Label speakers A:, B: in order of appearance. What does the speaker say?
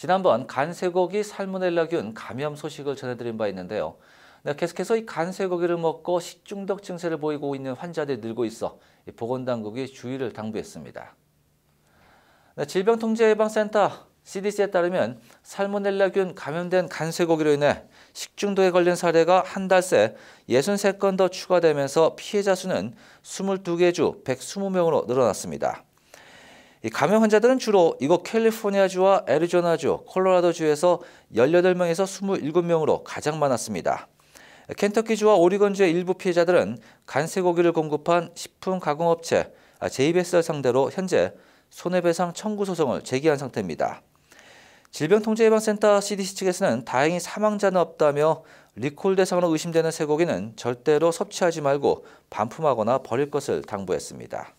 A: 지난번 간쇠고기 살모넬라균 감염 소식을 전해드린 바 있는데요. 네, 계속해서 이 간쇠고기를 먹고 식중독 증세를 보이고 있는 환자들이 늘고 있어 보건당국이 주의를 당부했습니다. 네, 질병통제예방센터 CDC에 따르면 살모넬라균 감염된 간쇠고기로 인해 식중독에 걸린 사례가 한 달 새 63건 더 추가되면서 피해자 수는 22개 주 120명으로 늘어났습니다. 이 감염 환자들은 주로 이곳 캘리포니아주와 애리조나주, 콜로라도주에서 18명에서 27명으로 가장 많았습니다. 켄터키주와 오리건주의 일부 피해자들은 간세고기를 공급한 식품 가공업체 JBS를 아, 상대로 현재 손해배상 청구 소송을 제기한 상태입니다. 질병통제예방센터 CDC 측에서는 다행히 사망자는 없다며 리콜 대상으로 의심되는 쇠고기는 절대로 섭취하지 말고 반품하거나 버릴 것을 당부했습니다.